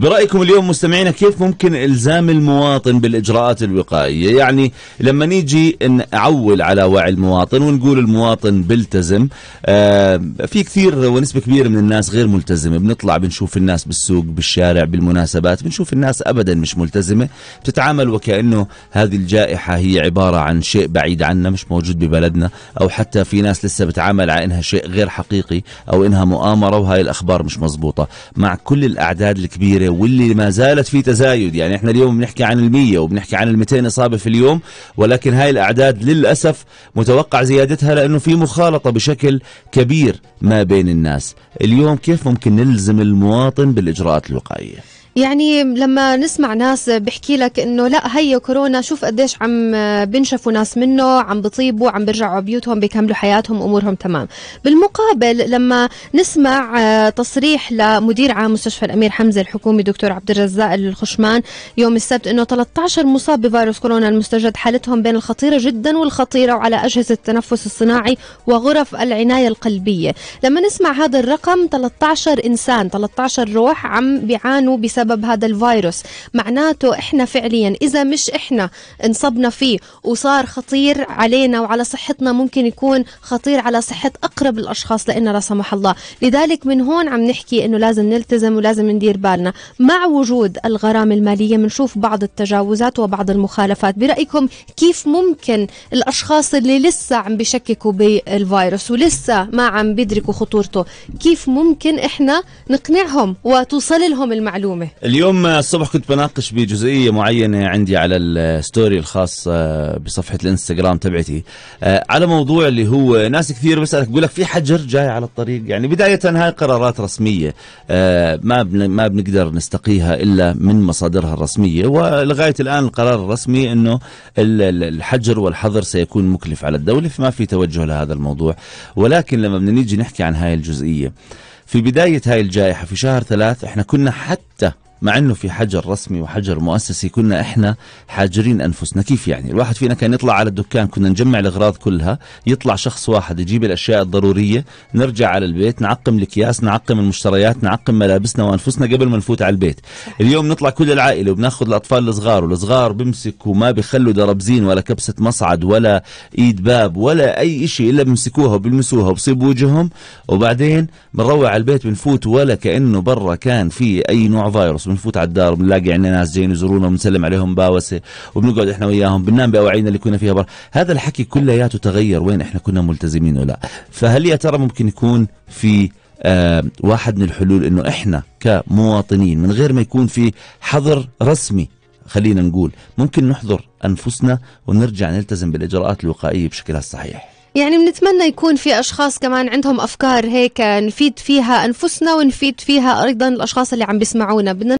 برأيكم اليوم مستمعينا كيف ممكن إلزام المواطن بالإجراءات الوقائية يعني لما نيجي نعول على وعي المواطن ونقول المواطن بيلتزم آه في كثير ونسبة كبيرة من الناس غير ملتزمة بنطلع بنشوف الناس بالسوق بالشارع بالمناسبات بنشوف الناس أبدا مش ملتزمة بتتعامل وكأنه هذه الجائحة هي عبارة عن شيء بعيد عنا مش موجود ببلدنا أو حتى في ناس لسه بتعامل على إنها شيء غير حقيقي أو إنها مؤامرة وهي الأخبار مش مزبوطة مع كل الأعداد الكبيرة واللي ما زالت في تزايد يعني احنا اليوم بنحكي عن المية وبنحكي عن المتين إصابة في اليوم ولكن هاي الأعداد للأسف متوقع زيادتها لأنه في مخالطة بشكل كبير ما بين الناس اليوم كيف ممكن نلزم المواطن بالإجراءات الوقائية يعني لما نسمع ناس بحكي لك انه لا هي كورونا شوف قديش عم بنشفوا ناس منه عم بطيبوا عم بيرجعوا بيوتهم بيكملوا حياتهم امورهم تمام بالمقابل لما نسمع آه، تصريح لمدير عام مستشفى الامير حمزه الحكومي دكتور عبد الرزاق الخشمان يوم السبت انه 13 مصاب بفيروس كورونا المستجد حالتهم بين الخطيره جدا والخطيره وعلى اجهزه التنفس الصناعي وغرف العنايه القلبيه لما نسمع هذا الرقم 13 انسان 13 روح عم بيعانوا بسبب بسبب هذا الفيروس معناته احنا فعليا اذا مش احنا انصبنا فيه وصار خطير علينا وعلى صحتنا ممكن يكون خطير على صحه اقرب الاشخاص لنا لا سمح الله لذلك من هون عم نحكي انه لازم نلتزم ولازم ندير بالنا مع وجود الغرامه الماليه بنشوف بعض التجاوزات وبعض المخالفات برايكم كيف ممكن الاشخاص اللي لسه عم بشككوا بالفيروس ولسه ما عم بيدركوا خطورته كيف ممكن احنا نقنعهم وتوصل لهم المعلومه اليوم الصبح كنت بناقش بجزئية معينة عندي على الستوري الخاص آه، بصفحة الانستغرام تبعتي آه، على موضوع اللي هو ناس كثير بسألك بقول لك في حجر جاي على الطريق يعني بداية هاي قرارات رسمية آه، ما ما بنقدر نستقيها إلا من مصادرها الرسمية ولغاية الآن القرار الرسمي أنه الحجر والحظر سيكون مكلف على الدولة فما في توجه لهذا الموضوع ولكن لما بدنا نيجي نحكي عن هاي الجزئية في بداية هاي الجائحة في شهر ثلاث احنا كنا حتى مع انه في حجر رسمي وحجر مؤسسي كنا احنا حاجرين انفسنا كيف يعني الواحد فينا كان يطلع على الدكان كنا نجمع الاغراض كلها يطلع شخص واحد يجيب الاشياء الضروريه نرجع على البيت نعقم الاكياس نعقم المشتريات نعقم ملابسنا وانفسنا قبل ما نفوت على البيت اليوم نطلع كل العائله وبناخذ الاطفال الصغار والصغار بمسك وما بخلوا دربزين ولا كبسه مصعد ولا ايد باب ولا اي شيء الا بمسكوها وبلمسوها وبصيبوا وجههم وبعدين بنروح على البيت بنفوت ولا كانه برا كان في اي نوع فيروس بنفوت على الدار بنلاقي عندنا ناس جايين يزورونا وبنسلم عليهم باوسه وبنقعد احنا وياهم بننام باواعينا اللي كنا فيها بر هذا الحكي كلياته تغير وين احنا كنا ملتزمين ولا فهل يا ترى ممكن يكون في آه واحد من الحلول انه احنا كمواطنين من غير ما يكون في حظر رسمي خلينا نقول ممكن نحضر انفسنا ونرجع نلتزم بالاجراءات الوقائيه بشكلها الصحيح يعني بنتمنى يكون في اشخاص كمان عندهم افكار هيك نفيد فيها انفسنا ونفيد فيها ايضا الاشخاص اللي عم بيسمعونا بدنا